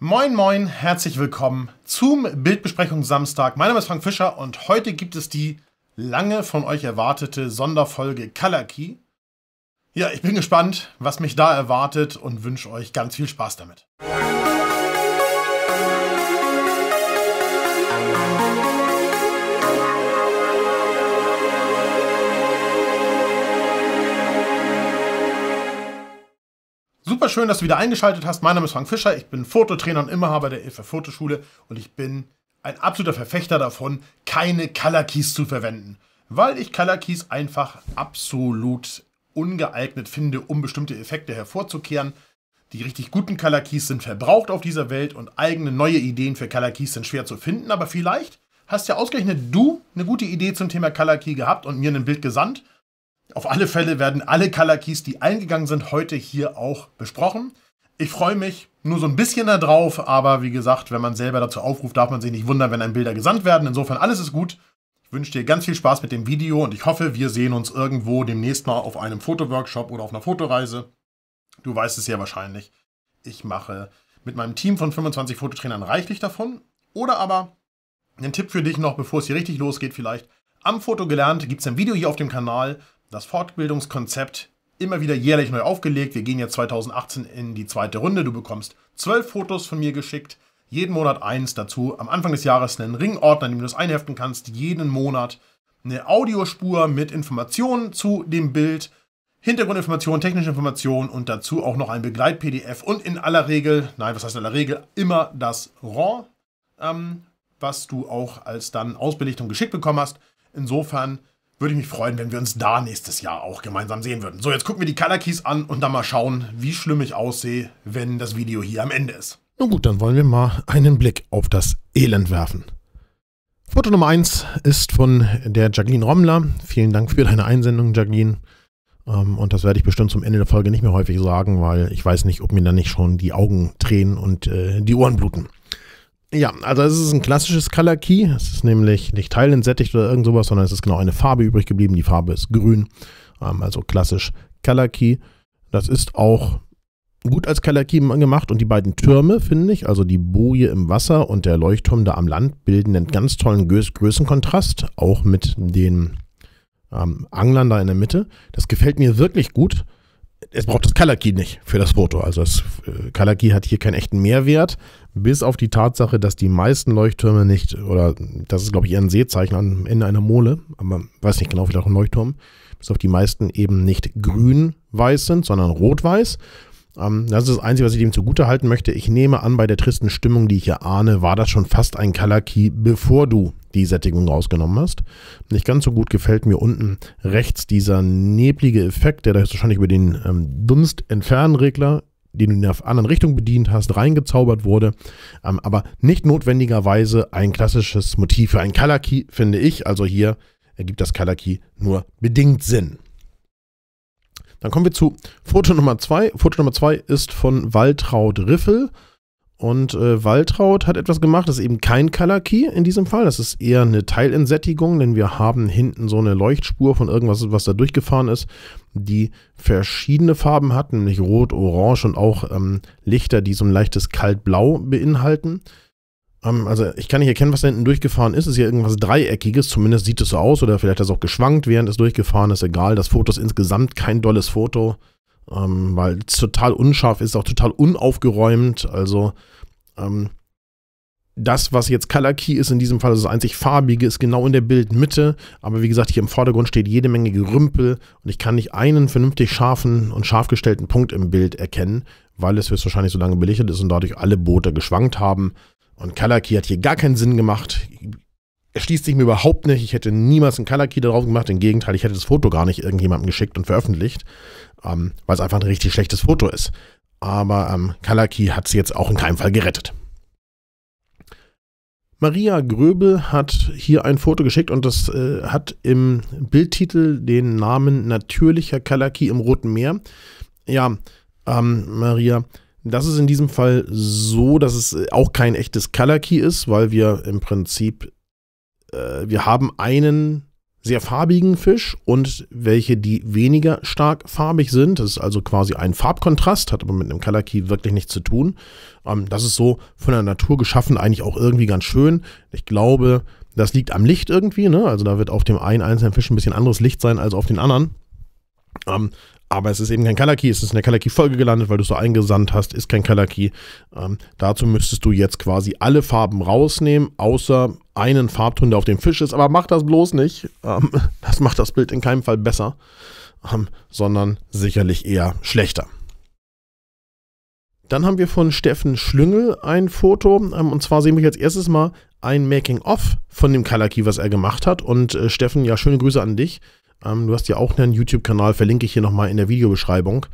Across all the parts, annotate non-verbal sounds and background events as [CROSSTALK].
Moin moin, herzlich willkommen zum Bildbesprechung Samstag. Mein Name ist Frank Fischer und heute gibt es die lange von euch erwartete Sonderfolge Color Key. Ja, ich bin gespannt, was mich da erwartet und wünsche euch ganz viel Spaß damit. super schön, dass du wieder eingeschaltet hast. Mein Name ist Frank Fischer, ich bin Fototrainer und Inhaber der Ilfer Fotoschule und ich bin ein absoluter Verfechter davon, keine Color Keys zu verwenden, weil ich Color Keys einfach absolut ungeeignet finde, um bestimmte Effekte hervorzukehren. Die richtig guten Color Keys sind verbraucht auf dieser Welt und eigene neue Ideen für Color Keys sind schwer zu finden, aber vielleicht hast ja ausgerechnet du eine gute Idee zum Thema Color Key gehabt und mir ein Bild gesandt auf alle Fälle werden alle Color-Keys, die eingegangen sind, heute hier auch besprochen. Ich freue mich nur so ein bisschen darauf, aber wie gesagt, wenn man selber dazu aufruft, darf man sich nicht wundern, wenn einem Bilder gesandt werden. Insofern alles ist gut. Ich wünsche dir ganz viel Spaß mit dem Video und ich hoffe, wir sehen uns irgendwo demnächst mal auf einem Fotoworkshop oder auf einer Fotoreise. Du weißt es ja wahrscheinlich. Ich mache mit meinem Team von 25 Fototrainern reichlich davon. Oder aber ein Tipp für dich noch, bevor es hier richtig losgeht vielleicht. Am Foto gelernt gibt es ein Video hier auf dem Kanal, das Fortbildungskonzept immer wieder jährlich neu aufgelegt. Wir gehen jetzt 2018 in die zweite Runde. Du bekommst zwölf Fotos von mir geschickt. Jeden Monat eins dazu. Am Anfang des Jahres einen Ringordner, in dem du das einheften kannst. Jeden Monat eine Audiospur mit Informationen zu dem Bild. Hintergrundinformationen, technische Informationen und dazu auch noch ein Begleit-PDF und in aller Regel, nein, was heißt in aller Regel, immer das RAW, ähm, was du auch als dann ausbelichtet geschickt bekommen hast. Insofern würde ich mich freuen, wenn wir uns da nächstes Jahr auch gemeinsam sehen würden. So, jetzt gucken wir die Color Keys an und dann mal schauen, wie schlimm ich aussehe, wenn das Video hier am Ende ist. Nun gut, dann wollen wir mal einen Blick auf das Elend werfen. Foto Nummer 1 ist von der Jacqueline Rommler. Vielen Dank für deine Einsendung, Jacqueline. Ähm, und das werde ich bestimmt zum Ende der Folge nicht mehr häufig sagen, weil ich weiß nicht, ob mir dann nicht schon die Augen tränen und äh, die Ohren bluten. Ja, also es ist ein klassisches Color Key. Es ist nämlich nicht teilensättigt oder irgend sowas, sondern es ist genau eine Farbe übrig geblieben. Die Farbe ist grün, ähm, also klassisch Color Key. Das ist auch gut als Color Key gemacht und die beiden Türme, finde ich, also die Boje im Wasser und der Leuchtturm da am Land, bilden einen ganz tollen Größenkontrast, auch mit den ähm, Anglern da in der Mitte. Das gefällt mir wirklich gut es braucht das Color Key nicht für das Foto. Also das Color äh, Key hat hier keinen echten Mehrwert, bis auf die Tatsache, dass die meisten Leuchttürme nicht, oder das ist, glaube ich, eher ein Seezeichen am Ende einer Mole, aber weiß nicht genau, vielleicht auch ein Leuchtturm, bis auf die meisten eben nicht grün-weiß sind, sondern rot-weiß. Ähm, das ist das Einzige, was ich dem zugute halten möchte. Ich nehme an, bei der tristen Stimmung, die ich hier ahne, war das schon fast ein Color Key, bevor du die Sättigung rausgenommen hast. Nicht ganz so gut gefällt mir unten rechts dieser neblige Effekt, der da wahrscheinlich über den ähm, Dunstentfernregler den du in der anderen Richtung bedient hast, reingezaubert wurde, ähm, aber nicht notwendigerweise ein klassisches Motiv für ein Color Key, finde ich. Also hier ergibt das Color Key nur bedingt Sinn. Dann kommen wir zu Foto Nummer 2. Foto Nummer 2 ist von Waltraud Riffel. Und äh, Waltraud hat etwas gemacht, das ist eben kein Color Key in diesem Fall. Das ist eher eine Teilentsättigung, denn wir haben hinten so eine Leuchtspur von irgendwas, was da durchgefahren ist, die verschiedene Farben hat, nämlich Rot, Orange und auch ähm, Lichter, die so ein leichtes Kaltblau beinhalten. Ähm, also ich kann nicht erkennen, was da hinten durchgefahren ist. Ist ja irgendwas Dreieckiges, zumindest sieht es so aus. Oder vielleicht hat es auch geschwankt, während es durchgefahren ist. Egal, das Foto ist insgesamt kein dolles Foto, ähm, weil es total unscharf ist, auch total unaufgeräumt. Also ähm, das, was jetzt Color Key ist in diesem Fall, also das einzig farbige, ist genau in der Bildmitte. Aber wie gesagt, hier im Vordergrund steht jede Menge Gerümpel und ich kann nicht einen vernünftig scharfen und scharf gestellten Punkt im Bild erkennen, weil es wahrscheinlich so lange belichtet ist und dadurch alle Boote geschwankt haben. Und Kalaki hat hier gar keinen Sinn gemacht. Erschließt sich mir überhaupt nicht. Ich hätte niemals einen Kalaki darauf gemacht. Im Gegenteil, ich hätte das Foto gar nicht irgendjemandem geschickt und veröffentlicht, ähm, weil es einfach ein richtig schlechtes Foto ist. Aber ähm, Kalaki hat sie jetzt auch in keinem Fall gerettet. Maria Gröbel hat hier ein Foto geschickt und das äh, hat im Bildtitel den Namen Natürlicher Kalaki im Roten Meer. Ja, ähm, Maria, das ist in diesem Fall so, dass es äh, auch kein echtes Color Key ist, weil wir im Prinzip, äh, wir haben einen sehr farbigen Fisch und welche, die weniger stark farbig sind. Das ist also quasi ein Farbkontrast, hat aber mit einem Color Key wirklich nichts zu tun. Ähm, das ist so von der Natur geschaffen eigentlich auch irgendwie ganz schön. Ich glaube, das liegt am Licht irgendwie. Ne? Also da wird auf dem einen einzelnen Fisch ein bisschen anderes Licht sein als auf den anderen. Ähm, aber es ist eben kein Color-Key, es ist in der Color-Key-Folge gelandet, weil du es so eingesandt hast, ist kein Color-Key. Ähm, dazu müsstest du jetzt quasi alle Farben rausnehmen, außer einen Farbton, der auf dem Fisch ist. Aber mach das bloß nicht. Ähm, [LAUGHS] das macht das Bild in keinem Fall besser, ähm, sondern sicherlich eher schlechter. Dann haben wir von Steffen Schlüngel ein Foto. Ähm, und zwar sehen wir als erstes mal ein Making-of von dem Color-Key, was er gemacht hat. Und äh, Steffen, ja, schöne Grüße an dich. Ähm, du hast ja auch einen YouTube-Kanal, verlinke ich hier nochmal in der Videobeschreibung.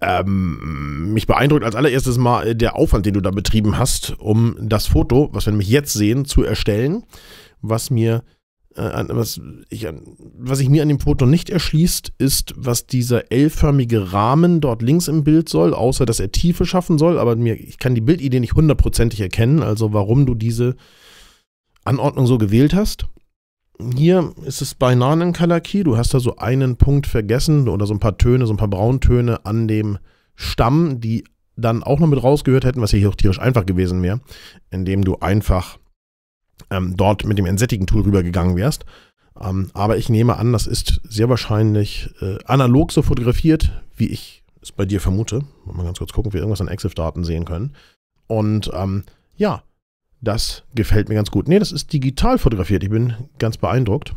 Ähm, mich beeindruckt als allererstes mal äh, der Aufwand, den du da betrieben hast, um das Foto, was wir nämlich jetzt sehen, zu erstellen, was mir äh, was, ich, was ich mir an dem Foto nicht erschließt, ist, was dieser L-förmige Rahmen dort links im Bild soll, außer dass er Tiefe schaffen soll, aber mir, ich kann die Bildidee nicht hundertprozentig erkennen, also warum du diese Anordnung so gewählt hast hier ist es bei Key. du hast da so einen Punkt vergessen oder so ein paar Töne, so ein paar Brauntöne an dem Stamm, die dann auch noch mit rausgehört hätten, was hier auch tierisch einfach gewesen wäre, indem du einfach ähm, dort mit dem entsättigen Tool rübergegangen wärst. Ähm, aber ich nehme an, das ist sehr wahrscheinlich äh, analog so fotografiert, wie ich es bei dir vermute. Mal ganz kurz gucken, ob wir irgendwas an Exif-Daten sehen können. Und ähm, ja, das gefällt mir ganz gut. Ne, das ist digital fotografiert. Ich bin ganz beeindruckt.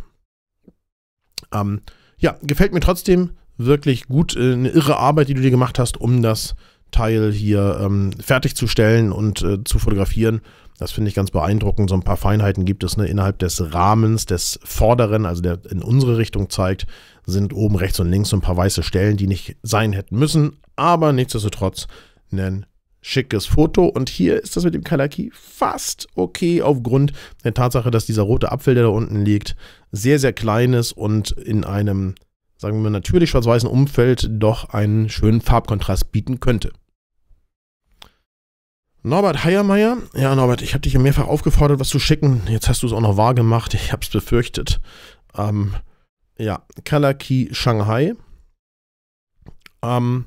Ähm, ja, gefällt mir trotzdem wirklich gut. Äh, eine irre Arbeit, die du dir gemacht hast, um das Teil hier ähm, fertigzustellen und äh, zu fotografieren. Das finde ich ganz beeindruckend. So ein paar Feinheiten gibt es ne? innerhalb des Rahmens des vorderen, also der in unsere Richtung zeigt, sind oben rechts und links so ein paar weiße Stellen, die nicht sein hätten müssen. Aber nichtsdestotrotz ein schickes Foto. Und hier ist das mit dem Color Key fast okay aufgrund der Tatsache, dass dieser rote Apfel, der da unten liegt, sehr, sehr klein ist und in einem, sagen wir mal, natürlich schwarz-weißen Umfeld doch einen schönen Farbkontrast bieten könnte. Norbert Heiermeier. Ja, Norbert, ich habe dich ja mehrfach aufgefordert, was zu schicken. Jetzt hast du es auch noch wahrgemacht. Ich habe es befürchtet. Ähm, ja, Color Key Shanghai. Ähm,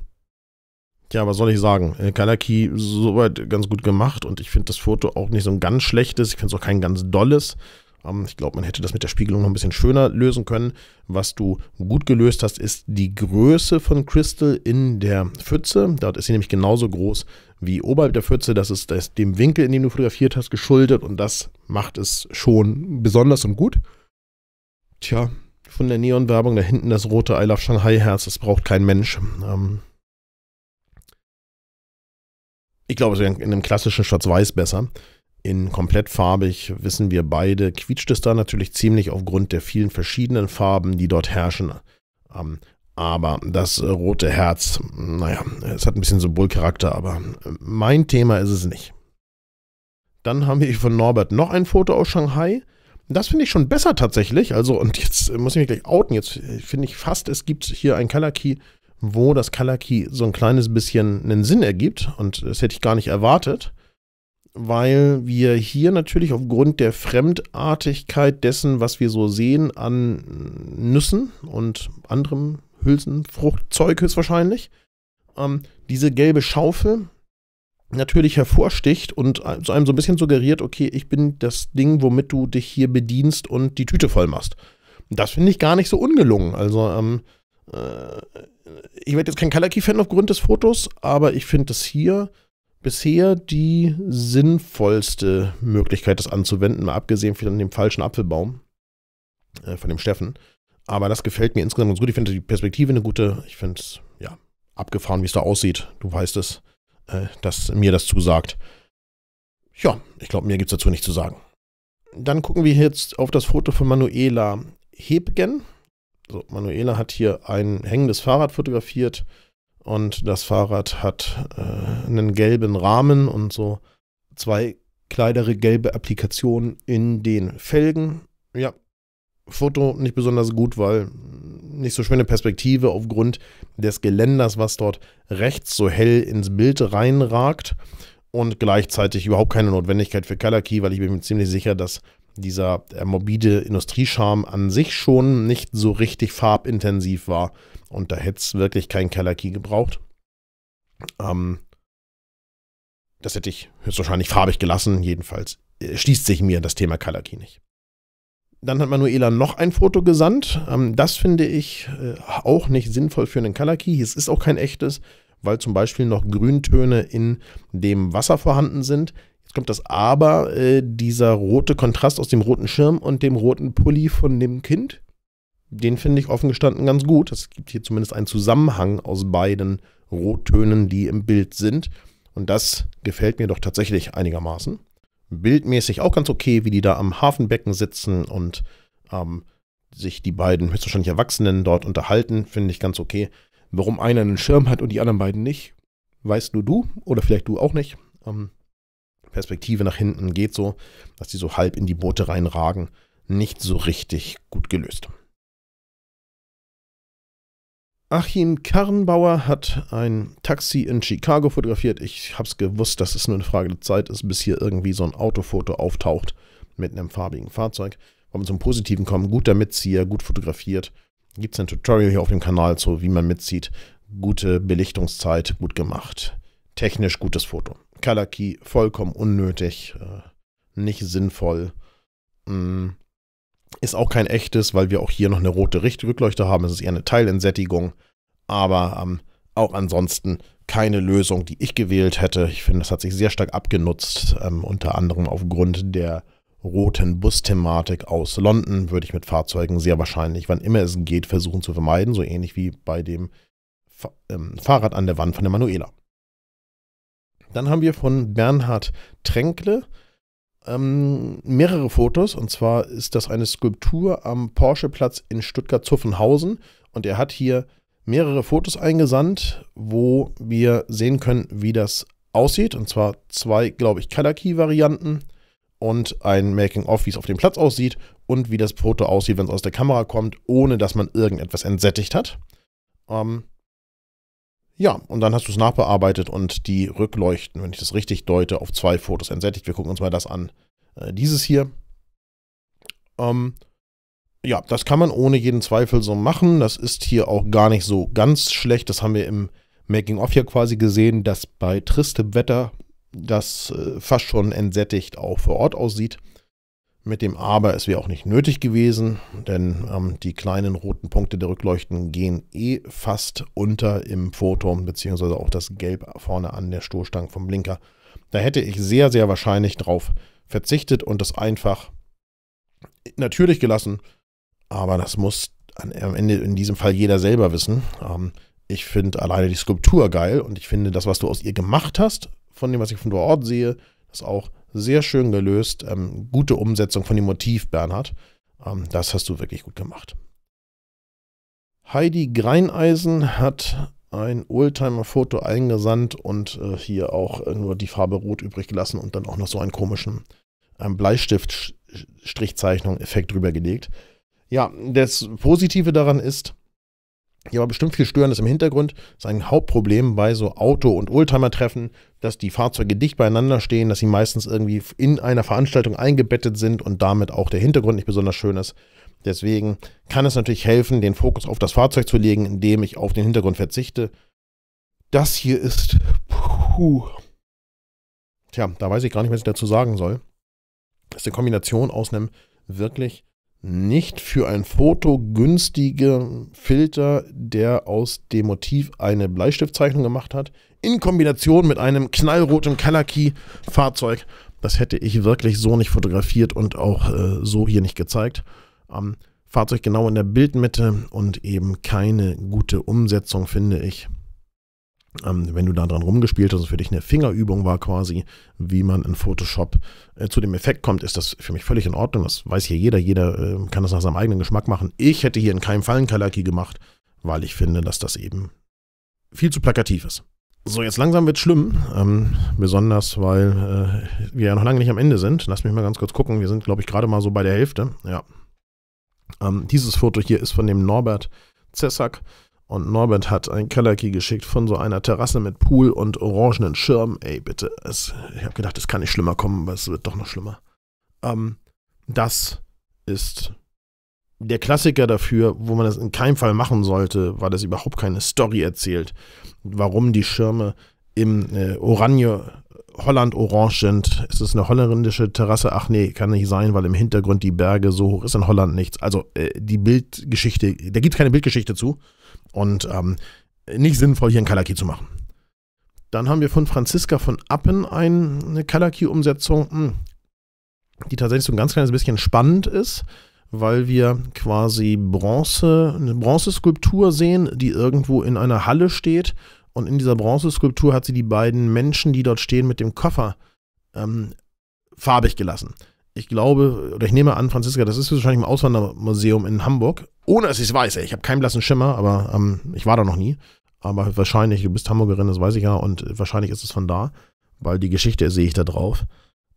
ja, was soll ich sagen? Kalaki äh, soweit ganz gut gemacht und ich finde das Foto auch nicht so ein ganz schlechtes. Ich finde es auch kein ganz dolles. Ähm, ich glaube, man hätte das mit der Spiegelung noch ein bisschen schöner lösen können. Was du gut gelöst hast, ist die Größe von Crystal in der Pfütze. Dort ist sie nämlich genauso groß wie oberhalb der Pfütze. Das ist, das ist dem Winkel, in dem du fotografiert hast, geschuldet und das macht es schon besonders und gut. Tja, von der Neon-Werbung da hinten das rote I Love Shanghai-Herz, das braucht kein Mensch. Ähm, ich glaube, es wäre in einem klassischen Schwarz-Weiß besser. In komplett farbig wissen wir beide, quietscht es da natürlich ziemlich aufgrund der vielen verschiedenen Farben, die dort herrschen. Ähm, aber das rote Herz, naja, es hat ein bisschen Symbolcharakter, aber mein Thema ist es nicht. Dann haben wir von Norbert noch ein Foto aus Shanghai. Das finde ich schon besser tatsächlich. Also, und jetzt muss ich mich gleich outen. Jetzt finde ich fast, es gibt hier ein Color Key wo das Color Key so ein kleines bisschen einen Sinn ergibt. Und das hätte ich gar nicht erwartet, weil wir hier natürlich aufgrund der Fremdartigkeit dessen, was wir so sehen an Nüssen und anderem Hülsenfruchtzeug höchstwahrscheinlich, ähm, diese gelbe Schaufel natürlich hervorsticht und zu einem so ein bisschen suggeriert, okay, ich bin das Ding, womit du dich hier bedienst und die Tüte voll machst. Das finde ich gar nicht so ungelungen. Also ähm, äh, ich werde jetzt kein Kalaki-Fan aufgrund des Fotos, aber ich finde das hier bisher die sinnvollste Möglichkeit, das anzuwenden, mal abgesehen von dem falschen Apfelbaum, äh, von dem Steffen. Aber das gefällt mir insgesamt ganz gut. Ich finde die Perspektive eine gute. Ich finde es, ja, abgefahren, wie es da aussieht. Du weißt es, äh, dass mir das zusagt. Ja, ich glaube, mir gibt es dazu nichts zu sagen. Dann gucken wir jetzt auf das Foto von Manuela Hebgen. So, Manuela hat hier ein hängendes Fahrrad fotografiert und das Fahrrad hat äh, einen gelben Rahmen und so zwei kleinere gelbe Applikationen in den Felgen. Ja, Foto nicht besonders gut, weil nicht so schöne Perspektive aufgrund des Geländers, was dort rechts so hell ins Bild reinragt und gleichzeitig überhaupt keine Notwendigkeit für Color Key, weil ich bin mir ziemlich sicher, dass dieser äh, morbide Industriescharm an sich schon nicht so richtig farbintensiv war. Und da hätte es wirklich kein Color Key gebraucht. Ähm, das hätte ich höchstwahrscheinlich farbig gelassen. Jedenfalls äh, schließt sich mir das Thema Color Key nicht. Dann hat Manuela noch ein Foto gesandt. Ähm, das finde ich äh, auch nicht sinnvoll für einen Color Key. Es ist auch kein echtes, weil zum Beispiel noch Grüntöne in dem Wasser vorhanden sind. Jetzt kommt das Aber, äh, dieser rote Kontrast aus dem roten Schirm und dem roten Pulli von dem Kind. Den finde ich offen gestanden ganz gut. Es gibt hier zumindest einen Zusammenhang aus beiden Rottönen, die im Bild sind. Und das gefällt mir doch tatsächlich einigermaßen. Bildmäßig auch ganz okay, wie die da am Hafenbecken sitzen und ähm, sich die beiden höchstwahrscheinlich Erwachsenen dort unterhalten, finde ich ganz okay. Warum einer einen Schirm hat und die anderen beiden nicht, weißt nur du oder vielleicht du auch nicht. Ähm, Perspektive nach hinten geht so, dass die so halb in die Boote reinragen, nicht so richtig gut gelöst. Achim Karrenbauer hat ein Taxi in Chicago fotografiert. Ich habe es gewusst, dass es nur eine Frage der Zeit ist, bis hier irgendwie so ein Autofoto auftaucht mit einem farbigen Fahrzeug. Wollen wir zum Positiven kommen. Guter Mitzieher, gut fotografiert. Gibt es ein Tutorial hier auf dem Kanal, zu, wie man mitzieht. Gute Belichtungszeit, gut gemacht. Technisch gutes Foto. Color Key vollkommen unnötig, äh, nicht sinnvoll. Mm, ist auch kein echtes, weil wir auch hier noch eine rote Richtrückleuchte haben. Es ist eher eine Teilentsättigung. Aber ähm, auch ansonsten keine Lösung, die ich gewählt hätte. Ich finde, das hat sich sehr stark abgenutzt, ähm, unter anderem aufgrund der roten Bus-Thematik aus London würde ich mit Fahrzeugen sehr wahrscheinlich, wann immer es geht, versuchen zu vermeiden, so ähnlich wie bei dem Fa ähm, Fahrrad an der Wand von der Manuela. Dann haben wir von Bernhard Tränkle ähm, mehrere Fotos. Und zwar ist das eine Skulptur am Porscheplatz in Stuttgart-Zuffenhausen. Und er hat hier mehrere Fotos eingesandt, wo wir sehen können, wie das aussieht. Und zwar zwei, glaube ich, Kalaki-Varianten und ein Making-of, wie es auf dem Platz aussieht und wie das Foto aussieht, wenn es aus der Kamera kommt, ohne dass man irgendetwas entsättigt hat. Ähm, ja, und dann hast du es nachbearbeitet und die Rückleuchten, wenn ich das richtig deute, auf zwei Fotos entsättigt. Wir gucken uns mal das an. Äh, dieses hier. Ähm, ja, das kann man ohne jeden Zweifel so machen. Das ist hier auch gar nicht so ganz schlecht. Das haben wir im Making-of hier quasi gesehen, dass bei tristem Wetter das äh, fast schon entsättigt auch vor Ort aussieht. Mit dem Aber es wäre auch nicht nötig gewesen, denn ähm, die kleinen roten Punkte der Rückleuchten gehen eh fast unter im Foto, beziehungsweise auch das Gelb vorne an der Stoßstange vom Blinker. Da hätte ich sehr, sehr wahrscheinlich drauf verzichtet und das einfach natürlich gelassen. Aber das muss am Ende in diesem Fall jeder selber wissen. Ähm, ich finde alleine die Skulptur geil und ich finde das, was du aus ihr gemacht hast, von dem, was ich von dort sehe, ist auch sehr schön gelöst. Ähm, gute Umsetzung von dem Motiv, Bernhard. Ähm, das hast du wirklich gut gemacht. Heidi Greineisen hat ein Oldtimer-Foto eingesandt und äh, hier auch äh, nur die Farbe Rot übrig gelassen und dann auch noch so einen komischen ähm, Bleistift-Strichzeichnung-Effekt drüber gelegt. Ja, das Positive daran ist, hier war bestimmt viel Störendes im Hintergrund. Das ist ein Hauptproblem bei so Auto- und Oldtimer-Treffen, dass die Fahrzeuge dicht beieinander stehen, dass sie meistens irgendwie in einer Veranstaltung eingebettet sind und damit auch der Hintergrund nicht besonders schön ist. Deswegen kann es natürlich helfen, den Fokus auf das Fahrzeug zu legen, indem ich auf den Hintergrund verzichte. Das hier ist. Puh. Tja, da weiß ich gar nicht, was ich dazu sagen soll. Das ist eine Kombination aus einem wirklich nicht für ein Foto günstige Filter, der aus dem Motiv eine Bleistiftzeichnung gemacht hat, in Kombination mit einem knallroten Color Key Fahrzeug. Das hätte ich wirklich so nicht fotografiert und auch äh, so hier nicht gezeigt. Ähm, Fahrzeug genau in der Bildmitte und eben keine gute Umsetzung, finde ich. Ähm, wenn du da dran rumgespielt hast, also für dich eine Fingerübung war quasi, wie man in Photoshop äh, zu dem Effekt kommt, ist das für mich völlig in Ordnung. Das weiß hier jeder. Jeder äh, kann das nach seinem eigenen Geschmack machen. Ich hätte hier in keinem Fall einen Kalaki gemacht, weil ich finde, dass das eben viel zu plakativ ist. So, jetzt langsam wird schlimm, ähm, besonders weil äh, wir ja noch lange nicht am Ende sind. Lass mich mal ganz kurz gucken. Wir sind, glaube ich, gerade mal so bei der Hälfte. Ja. Ähm, dieses Foto hier ist von dem Norbert Zessack. Und Norbert hat ein Kalaki geschickt von so einer Terrasse mit Pool und orangenen Schirm. Ey, bitte. Es, ich habe gedacht, es kann nicht schlimmer kommen, aber es wird doch noch schlimmer. Ähm, das ist der Klassiker dafür, wo man das in keinem Fall machen sollte, weil das überhaupt keine Story erzählt, warum die Schirme im äh, Oranje Holland orange sind. Ist Es eine holländische Terrasse. Ach nee, kann nicht sein, weil im Hintergrund die Berge so hoch ist in Holland nichts. Also äh, die Bildgeschichte, da gibt es keine Bildgeschichte zu und ähm, nicht sinnvoll, hier einen Color Key zu machen. Dann haben wir von Franziska von Appen eine Color Key umsetzung hm, die tatsächlich so ein ganz kleines bisschen spannend ist, weil wir quasi Bronze, eine Bronzeskulptur sehen, die irgendwo in einer Halle steht. Und in dieser Bronzeskulptur hat sie die beiden Menschen, die dort stehen, mit dem Koffer ähm, farbig gelassen ich glaube, oder ich nehme an, Franziska, das ist wahrscheinlich im Auswandermuseum in Hamburg. Ohne dass ich es weiß, ey. ich habe keinen blassen Schimmer, aber ähm, ich war da noch nie. Aber wahrscheinlich, du bist Hamburgerin, das weiß ich ja, und wahrscheinlich ist es von da, weil die Geschichte sehe ich da drauf.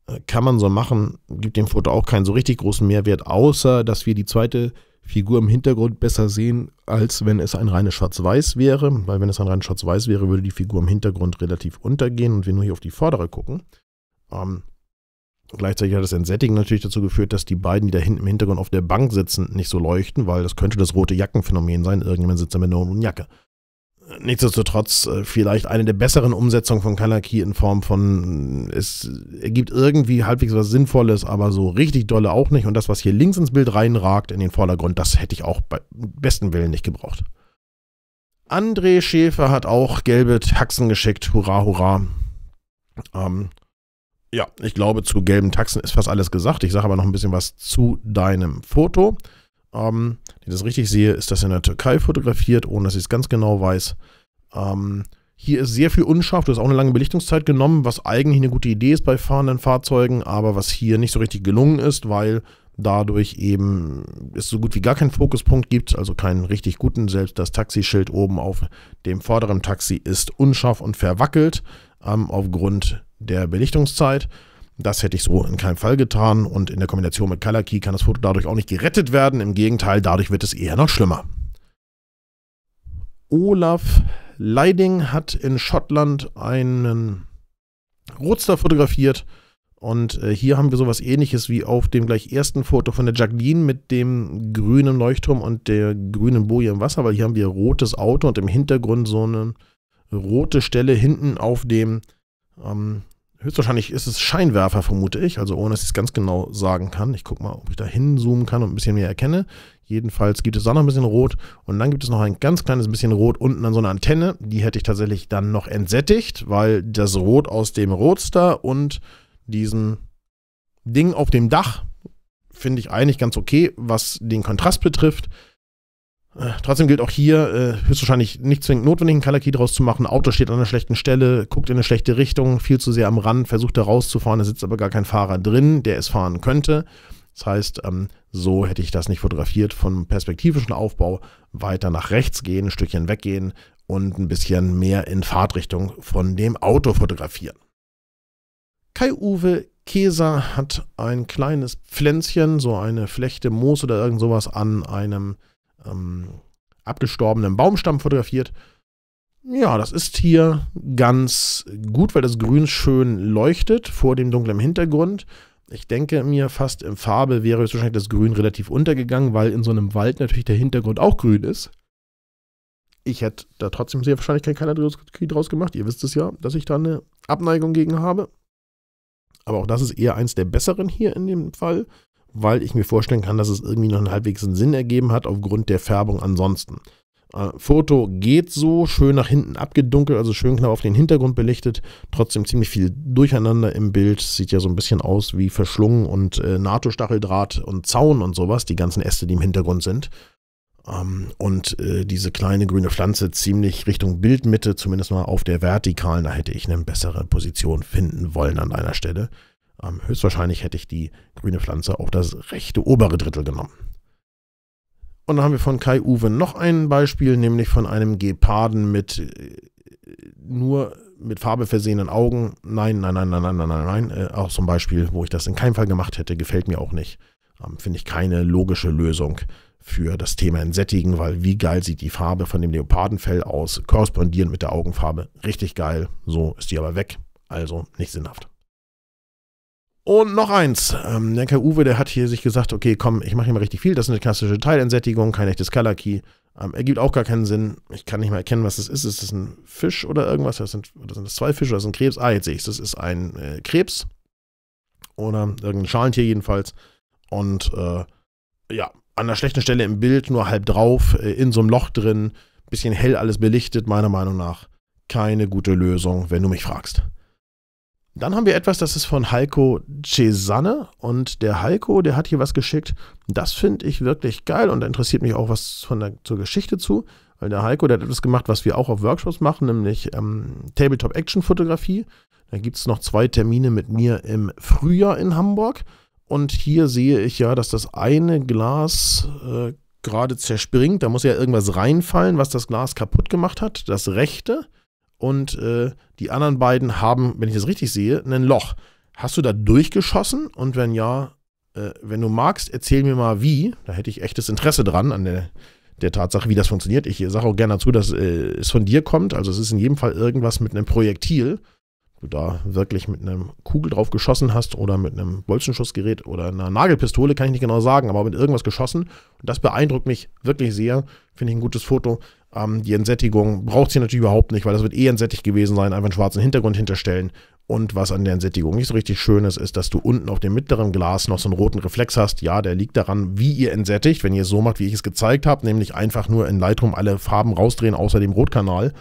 Äh, kann man so machen, gibt dem Foto auch keinen so richtig großen Mehrwert, außer dass wir die zweite Figur im Hintergrund besser sehen, als wenn es ein reines Schwarz-Weiß wäre. Weil wenn es ein reines Schwarz-Weiß wäre, würde die Figur im Hintergrund relativ untergehen und wir nur hier auf die vordere gucken. Ähm, Gleichzeitig hat das Entsättigen natürlich dazu geführt, dass die beiden, die da hinten im Hintergrund auf der Bank sitzen, nicht so leuchten, weil das könnte das rote Jackenphänomen sein. Irgendjemand sitzt da mit einer roten Jacke. Nichtsdestotrotz äh, vielleicht eine der besseren Umsetzungen von Kanaki in Form von, es ergibt irgendwie halbwegs was Sinnvolles, aber so richtig dolle auch nicht. Und das, was hier links ins Bild reinragt, in den Vordergrund, das hätte ich auch bei besten Willen nicht gebraucht. André Schäfer hat auch gelbe Haxen geschickt. Hurra, hurra. Ähm, ja, ich glaube, zu gelben Taxen ist fast alles gesagt. Ich sage aber noch ein bisschen was zu deinem Foto. Ähm, wenn ich das richtig sehe, ist das in der Türkei fotografiert, ohne dass ich es ganz genau weiß. Ähm, hier ist sehr viel unscharf. Du hast auch eine lange Belichtungszeit genommen, was eigentlich eine gute Idee ist bei fahrenden Fahrzeugen, aber was hier nicht so richtig gelungen ist, weil dadurch eben es so gut wie gar keinen Fokuspunkt gibt, also keinen richtig guten. Selbst das Taxischild oben auf dem vorderen Taxi ist unscharf und verwackelt ähm, aufgrund der Belichtungszeit. Das hätte ich so in keinem Fall getan und in der Kombination mit Color Key kann das Foto dadurch auch nicht gerettet werden. Im Gegenteil, dadurch wird es eher noch schlimmer. Olaf Leiding hat in Schottland einen Roadster fotografiert und äh, hier haben wir sowas ähnliches wie auf dem gleich ersten Foto von der Jacqueline mit dem grünen Leuchtturm und der grünen Boje im Wasser, weil hier haben wir rotes Auto und im Hintergrund so eine rote Stelle hinten auf dem ähm, höchstwahrscheinlich ist es Scheinwerfer, vermute ich, also ohne dass ich es ganz genau sagen kann. Ich gucke mal, ob ich da hinzoomen kann und ein bisschen mehr erkenne. Jedenfalls gibt es da noch ein bisschen Rot und dann gibt es noch ein ganz kleines bisschen Rot unten an so einer Antenne. Die hätte ich tatsächlich dann noch entsättigt, weil das Rot aus dem Roadster und diesem Ding auf dem Dach finde ich eigentlich ganz okay, was den Kontrast betrifft. Äh, trotzdem gilt auch hier äh, höchstwahrscheinlich nicht zwingend notwendig, einen Kalaki draus zu machen. Auto steht an einer schlechten Stelle, guckt in eine schlechte Richtung, viel zu sehr am Rand, versucht da rauszufahren, da sitzt aber gar kein Fahrer drin, der es fahren könnte. Das heißt, ähm, so hätte ich das nicht fotografiert. Vom perspektivischen Aufbau weiter nach rechts gehen, ein Stückchen weggehen und ein bisschen mehr in Fahrtrichtung von dem Auto fotografieren. Kai-Uwe Keser hat ein kleines Pflänzchen, so eine Flechte Moos oder irgend sowas an einem ähm, abgestorbenen Baumstamm fotografiert. Ja, das ist hier ganz gut, weil das Grün schön leuchtet vor dem dunklen Hintergrund. Ich denke mir, fast in Farbe wäre jetzt wahrscheinlich das Grün relativ untergegangen, weil in so einem Wald natürlich der Hintergrund auch grün ist. Ich hätte da trotzdem sehr wahrscheinlich kein Kalendrioski draus gemacht. Ihr wisst es ja, dass ich da eine Abneigung gegen habe. Aber auch das ist eher eins der besseren hier in dem Fall weil ich mir vorstellen kann, dass es irgendwie noch einen halbwegs einen Sinn ergeben hat aufgrund der Färbung ansonsten. Äh, Foto geht so, schön nach hinten abgedunkelt, also schön knapp auf den Hintergrund belichtet, trotzdem ziemlich viel Durcheinander im Bild. Sieht ja so ein bisschen aus wie verschlungen und äh, NATO-Stacheldraht und Zaun und sowas, die ganzen Äste, die im Hintergrund sind. Ähm, und äh, diese kleine grüne Pflanze ziemlich Richtung Bildmitte, zumindest mal auf der vertikalen, da hätte ich eine bessere Position finden wollen an einer Stelle. Ähm, höchstwahrscheinlich hätte ich die grüne Pflanze auch das rechte obere Drittel genommen. Und dann haben wir von Kai Uwe noch ein Beispiel, nämlich von einem Geparden mit äh, nur mit Farbe versehenen Augen. Nein, nein, nein, nein, nein, nein, nein, nein. Äh, auch zum Beispiel, wo ich das in keinem Fall gemacht hätte, gefällt mir auch nicht. Ähm, Finde ich keine logische Lösung für das Thema Entsättigen, weil wie geil sieht die Farbe von dem Leopardenfell aus, korrespondierend mit der Augenfarbe. Richtig geil, so ist die aber weg, also nicht sinnhaft. Und noch eins, ähm, der Uwe, der hat hier sich gesagt, okay, komm, ich mache hier mal richtig viel, das ist eine klassische Teilentsättigung, kein echtes Color Key, ähm, ergibt auch gar keinen Sinn, ich kann nicht mehr erkennen, was das ist, ist das ein Fisch oder irgendwas, das sind, oder sind das zwei Fische oder ist das ein Krebs? Ah, jetzt sehe ich es. das ist ein äh, Krebs oder irgendein Schalentier jedenfalls und äh, ja, an der schlechten Stelle im Bild, nur halb drauf, äh, in so einem Loch drin, bisschen hell alles belichtet, meiner Meinung nach, keine gute Lösung, wenn du mich fragst. Dann haben wir etwas, das ist von Heiko Cesanne und der Heiko, der hat hier was geschickt. Das finde ich wirklich geil und da interessiert mich auch was von der, zur Geschichte zu, weil der Heiko, der hat etwas gemacht, was wir auch auf Workshops machen, nämlich ähm, Tabletop-Action-Fotografie. Da gibt es noch zwei Termine mit mir im Frühjahr in Hamburg und hier sehe ich ja, dass das eine Glas äh, gerade zerspringt. Da muss ja irgendwas reinfallen, was das Glas kaputt gemacht hat. Das rechte und äh, die anderen beiden haben, wenn ich das richtig sehe, ein Loch. Hast du da durchgeschossen? Und wenn ja, äh, wenn du magst, erzähl mir mal wie. Da hätte ich echtes Interesse dran an der, der Tatsache, wie das funktioniert. Ich sage auch gerne dazu, dass äh, es von dir kommt. Also es ist in jedem Fall irgendwas mit einem Projektil du da wirklich mit einem Kugel drauf geschossen hast oder mit einem Bolzenschussgerät oder einer Nagelpistole, kann ich nicht genau sagen, aber mit irgendwas geschossen. Und das beeindruckt mich wirklich sehr. Finde ich ein gutes Foto. Ähm, die Entsättigung braucht sie natürlich überhaupt nicht, weil das wird eh entsättigt gewesen sein. Einfach einen schwarzen Hintergrund hinterstellen. Und was an der Entsättigung nicht so richtig schön ist, ist, dass du unten auf dem mittleren Glas noch so einen roten Reflex hast. Ja, der liegt daran, wie ihr entsättigt, wenn ihr es so macht, wie ich es gezeigt habe, nämlich einfach nur in Lightroom alle Farben rausdrehen, außer dem Rotkanal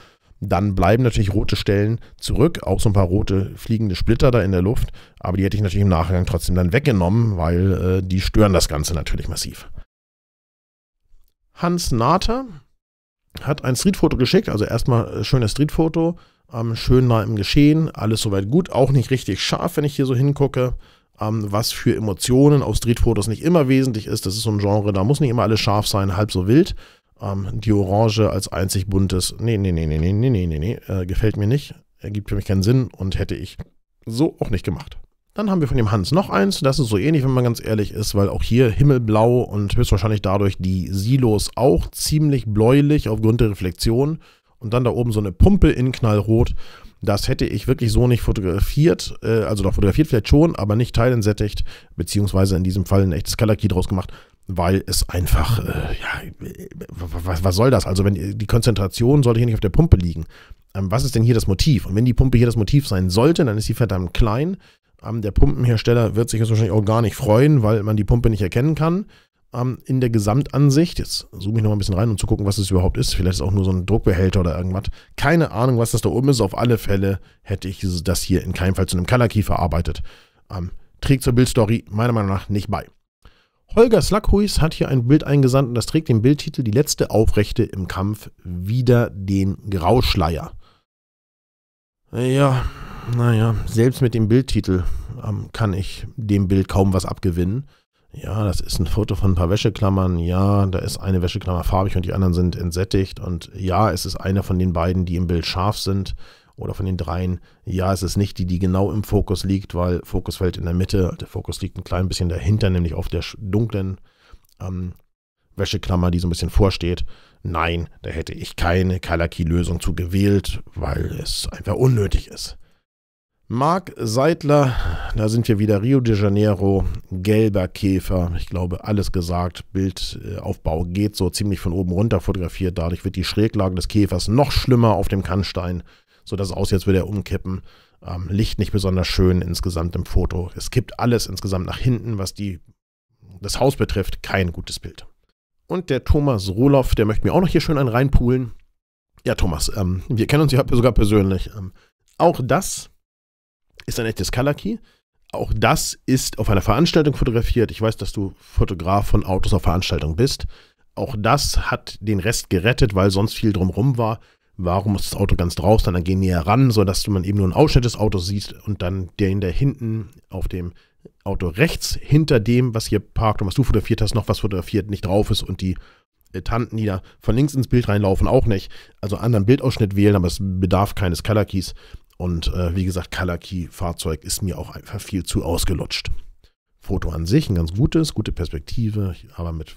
dann bleiben natürlich rote Stellen zurück, auch so ein paar rote fliegende Splitter da in der Luft, aber die hätte ich natürlich im Nachgang trotzdem dann weggenommen, weil äh, die stören das Ganze natürlich massiv. Hans Nater hat ein Streetfoto geschickt, also erstmal äh, schönes Streetfoto, ähm, schön nah im Geschehen, alles soweit gut, auch nicht richtig scharf, wenn ich hier so hingucke. Ähm, was für Emotionen auf Streetfotos nicht immer wesentlich ist. Das ist so ein Genre, da muss nicht immer alles scharf sein, halb so wild. Ähm, die Orange als einzig buntes, nee, nee, nee, nee, nee, nee, nee, nee, nee, äh, gefällt mir nicht, ergibt für mich keinen Sinn und hätte ich so auch nicht gemacht. Dann haben wir von dem Hans noch eins. Das ist so ähnlich, wenn man ganz ehrlich ist, weil auch hier himmelblau und höchstwahrscheinlich dadurch die Silos auch ziemlich bläulich aufgrund der Reflexion. Und dann da oben so eine Pumpe in knallrot. Das hätte ich wirklich so nicht fotografiert. Äh, also doch fotografiert vielleicht schon, aber nicht teilensättigt. Beziehungsweise in diesem Fall ein echtes Kalaki draus gemacht weil es einfach, äh, ja, was, was soll das? Also wenn die Konzentration sollte hier nicht auf der Pumpe liegen. Ähm, was ist denn hier das Motiv? Und wenn die Pumpe hier das Motiv sein sollte, dann ist sie verdammt klein. Ähm, der Pumpenhersteller wird sich jetzt wahrscheinlich auch gar nicht freuen, weil man die Pumpe nicht erkennen kann. Ähm, in der Gesamtansicht, jetzt zoome ich nochmal ein bisschen rein, um zu gucken, was es überhaupt ist. Vielleicht ist auch nur so ein Druckbehälter oder irgendwas. Keine Ahnung, was das da oben ist. Auf alle Fälle hätte ich das hier in keinem Fall zu einem Color Key verarbeitet. Ähm, trägt zur Bildstory meiner Meinung nach nicht bei. Holger Slackhuis hat hier ein Bild eingesandt und das trägt den Bildtitel Die letzte Aufrechte im Kampf wieder den Grauschleier. Ja, naja, selbst mit dem Bildtitel ähm, kann ich dem Bild kaum was abgewinnen. Ja, das ist ein Foto von ein paar Wäscheklammern. Ja, da ist eine Wäscheklammer farbig und die anderen sind entsättigt. Und ja, es ist einer von den beiden, die im Bild scharf sind oder von den dreien, ja, es ist nicht die, die genau im Fokus liegt, weil Fokus fällt in der Mitte. Der Fokus liegt ein klein bisschen dahinter, nämlich auf der dunklen ähm, Wäscheklammer, die so ein bisschen vorsteht. Nein, da hätte ich keine Kalaki-Lösung zu gewählt, weil es einfach unnötig ist. Marc Seidler, da sind wir wieder, Rio de Janeiro, gelber Käfer, ich glaube, alles gesagt, Bildaufbau geht so ziemlich von oben runter fotografiert, dadurch wird die Schräglage des Käfers noch schlimmer auf dem Kannstein so das aussieht, als würde er umkippen. Ähm, Licht nicht besonders schön insgesamt im Foto. Es kippt alles insgesamt nach hinten, was die, das Haus betrifft, kein gutes Bild. Und der Thomas Rohloff, der möchte mir auch noch hier schön einen reinpulen. Ja, Thomas, ähm, wir kennen uns ja sogar persönlich. Ähm, auch das ist ein echtes Color Key. Auch das ist auf einer Veranstaltung fotografiert. Ich weiß, dass du Fotograf von Autos auf Veranstaltung bist. Auch das hat den Rest gerettet, weil sonst viel drumrum war warum muss das Auto ganz drauf sein, dann geh näher ran, sodass man eben nur einen Ausschnitt des Autos sieht und dann den da hinten auf dem Auto rechts hinter dem, was hier parkt und was du fotografiert hast, noch was fotografiert nicht drauf ist und die äh, Tanten, die da von links ins Bild reinlaufen, auch nicht. Also anderen Bildausschnitt wählen, aber es bedarf keines Color Keys. Und äh, wie gesagt, Color Key Fahrzeug ist mir auch einfach viel zu ausgelutscht. Foto an sich ein ganz gutes, gute Perspektive, aber mit,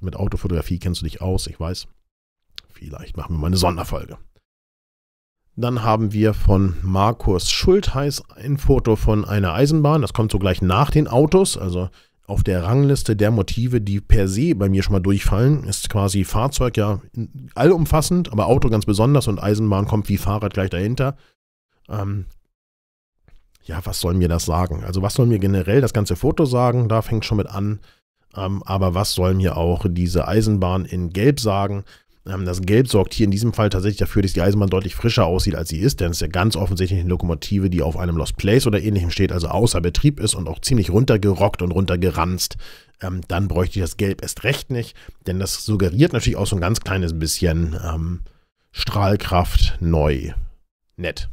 mit Autofotografie kennst du dich aus, ich weiß. Vielleicht machen wir mal eine Sonderfolge. Dann haben wir von Markus Schultheiß ein Foto von einer Eisenbahn. Das kommt so gleich nach den Autos. Also auf der Rangliste der Motive, die per se bei mir schon mal durchfallen, ist quasi Fahrzeug ja allumfassend, aber Auto ganz besonders und Eisenbahn kommt wie Fahrrad gleich dahinter. Ähm ja, was soll mir das sagen? Also was soll mir generell das ganze Foto sagen? Da fängt schon mit an. Ähm aber was soll mir auch diese Eisenbahn in Gelb sagen? Ähm, das Gelb sorgt hier in diesem Fall tatsächlich dafür, dass die Eisenbahn deutlich frischer aussieht, als sie ist, denn es ist ja ganz offensichtlich eine Lokomotive, die auf einem Lost Place oder ähnlichem steht, also außer Betrieb ist und auch ziemlich runtergerockt und runtergeranzt. Ähm, dann bräuchte ich das Gelb erst recht nicht, denn das suggeriert natürlich auch so ein ganz kleines bisschen ähm, Strahlkraft neu. Nett.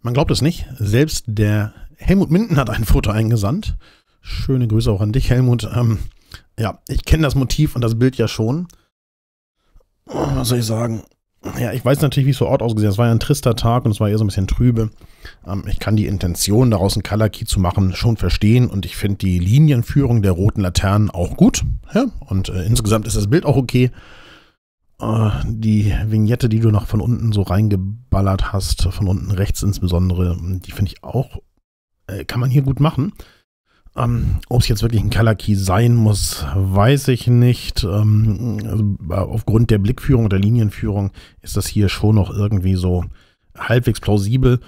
Man glaubt es nicht, selbst der Helmut Minden hat ein Foto eingesandt. Schöne Grüße auch an dich, Helmut. Ähm, ja, ich kenne das Motiv und das Bild ja schon was soll ich sagen? Ja, ich weiß natürlich, wie es vor Ort ausgesehen hat. Es war ja ein trister Tag und es war eher so ein bisschen trübe. Ähm, ich kann die Intention, daraus einen Key zu machen, schon verstehen und ich finde die Linienführung der roten Laternen auch gut. Ja? Und äh, insgesamt ist das Bild auch okay. Äh, die Vignette, die du noch von unten so reingeballert hast, von unten rechts insbesondere, die finde ich auch, äh, kann man hier gut machen. Ähm, Ob es jetzt wirklich ein Color Key sein muss, weiß ich nicht. Ähm, also äh, aufgrund der Blickführung oder Linienführung ist das hier schon noch irgendwie so halbwegs plausibel.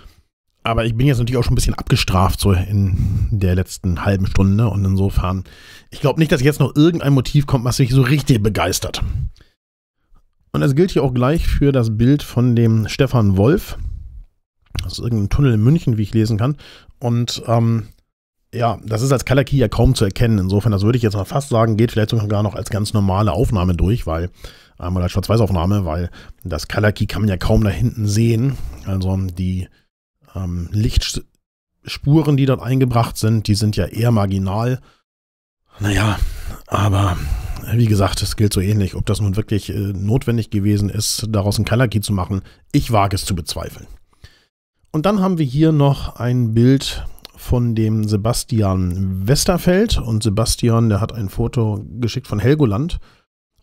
Aber ich bin jetzt natürlich auch schon ein bisschen abgestraft so in der letzten halben Stunde. Und insofern, ich glaube nicht, dass jetzt noch irgendein Motiv kommt, was mich so richtig begeistert. Und das gilt hier auch gleich für das Bild von dem Stefan Wolf. Das ist irgendein Tunnel in München, wie ich lesen kann. Und ähm, ja, das ist als Color Key ja kaum zu erkennen. Insofern, das würde ich jetzt mal fast sagen, geht vielleicht sogar noch als ganz normale Aufnahme durch, weil, einmal als Schwarz-Weiß-Aufnahme, weil das Color Key kann man ja kaum da hinten sehen. Also die ähm, Lichtspuren, die dort eingebracht sind, die sind ja eher marginal. Naja, aber wie gesagt, es gilt so ähnlich. Ob das nun wirklich äh, notwendig gewesen ist, daraus ein Color Key zu machen, ich wage es zu bezweifeln. Und dann haben wir hier noch ein Bild von dem Sebastian Westerfeld. Und Sebastian, der hat ein Foto geschickt von Helgoland.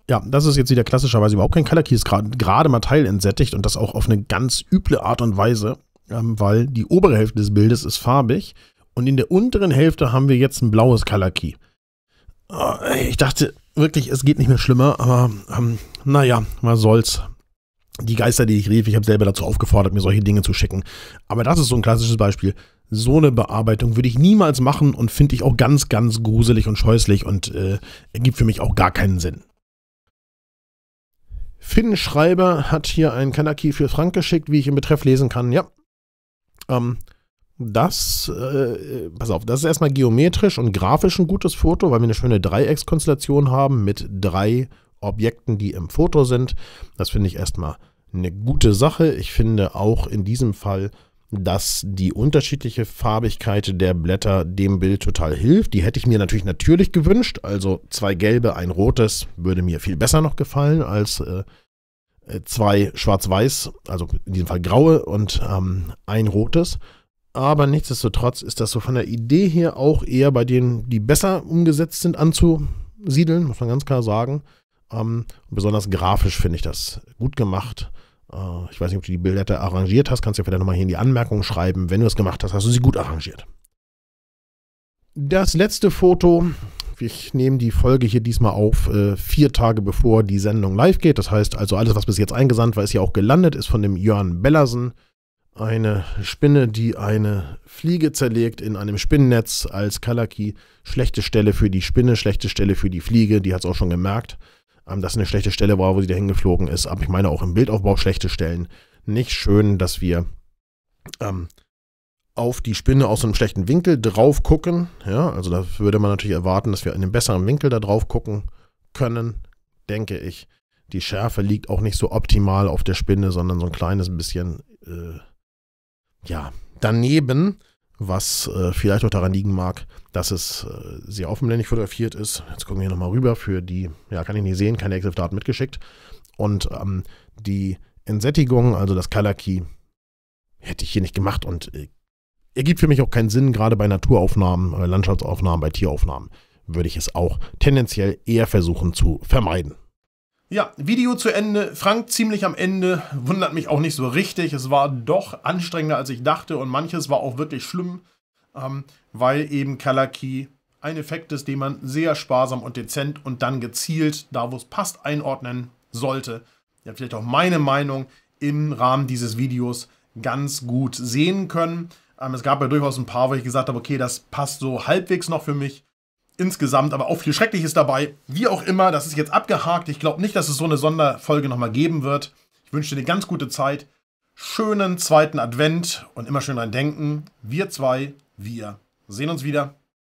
Ja, das ist jetzt wieder klassischerweise überhaupt kein Color Kalaki, ist gerade grad, mal teilentsättigt und das auch auf eine ganz üble Art und Weise, ähm, weil die obere Hälfte des Bildes ist farbig und in der unteren Hälfte haben wir jetzt ein blaues Kalaki. Oh, ich dachte wirklich, es geht nicht mehr schlimmer, aber ähm, naja, was soll's. Die Geister, die ich rief, ich habe selber dazu aufgefordert, mir solche Dinge zu schicken. Aber das ist so ein klassisches Beispiel so eine Bearbeitung würde ich niemals machen und finde ich auch ganz, ganz gruselig und scheußlich und äh, ergibt für mich auch gar keinen Sinn. Finn Schreiber hat hier ein Kanaki für Frank geschickt, wie ich im Betreff lesen kann. Ja. Ähm, das, äh, pass auf, das ist erstmal geometrisch und grafisch ein gutes Foto, weil wir eine schöne Dreieckskonstellation haben mit drei Objekten, die im Foto sind. Das finde ich erstmal eine gute Sache. Ich finde auch in diesem Fall dass die unterschiedliche Farbigkeit der Blätter dem Bild total hilft. Die hätte ich mir natürlich natürlich gewünscht. Also zwei gelbe, ein rotes würde mir viel besser noch gefallen als äh, äh, zwei schwarz-weiß, also in diesem Fall graue und ähm, ein rotes. Aber nichtsdestotrotz ist das so von der Idee her auch eher bei denen, die besser umgesetzt sind, anzusiedeln, muss man ganz klar sagen. Ähm, besonders grafisch finde ich das gut gemacht. Äh, ich weiß nicht, ob du die Billette arrangiert hast. Kannst du ja vielleicht nochmal hier in die Anmerkung schreiben. Wenn du es gemacht hast, hast du sie gut arrangiert. Das letzte Foto. Ich nehme die Folge hier diesmal auf äh, vier Tage bevor die Sendung live geht. Das heißt also, alles, was bis jetzt eingesandt war, ist ja auch gelandet, ist von dem Jörn Bellersen. Eine Spinne, die eine Fliege zerlegt in einem Spinnennetz als Kalaki. Schlechte Stelle für die Spinne, schlechte Stelle für die Fliege, die hat es auch schon gemerkt ähm, dass eine schlechte Stelle war, wo sie da hingeflogen ist. Aber ich meine auch im Bildaufbau schlechte Stellen. Nicht schön, dass wir ähm, auf die Spinne aus einem schlechten Winkel drauf gucken. Ja, also da würde man natürlich erwarten, dass wir in einem besseren Winkel da drauf gucken können, denke ich. Die Schärfe liegt auch nicht so optimal auf der Spinne, sondern so ein kleines bisschen, äh, ja, daneben was äh, vielleicht auch daran liegen mag, dass es äh, sehr offenländig fotografiert ist. Jetzt gucken wir nochmal rüber für die, ja, kann ich nicht sehen, keine Exif-Daten mitgeschickt. Und ähm, die Entsättigung, also das Color Key, hätte ich hier nicht gemacht und äh, ergibt für mich auch keinen Sinn, gerade bei Naturaufnahmen, äh, Landschaftsaufnahmen, bei Tieraufnahmen würde ich es auch tendenziell eher versuchen zu vermeiden. Ja, Video zu Ende. Frank ziemlich am Ende. Wundert mich auch nicht so richtig. Es war doch anstrengender, als ich dachte. Und manches war auch wirklich schlimm, ähm, weil eben Key ein Effekt ist, den man sehr sparsam und dezent und dann gezielt, da wo es passt, einordnen sollte. Ihr habt vielleicht auch meine Meinung im Rahmen dieses Videos ganz gut sehen können. Ähm, es gab ja durchaus ein paar, wo ich gesagt habe, okay, das passt so halbwegs noch für mich insgesamt, aber auch viel Schreckliches dabei. Wie auch immer, das ist jetzt abgehakt. Ich glaube nicht, dass es so eine Sonderfolge nochmal geben wird. Ich wünsche dir eine ganz gute Zeit, schönen zweiten Advent und immer schön dran denken. Wir zwei, wir sehen uns wieder.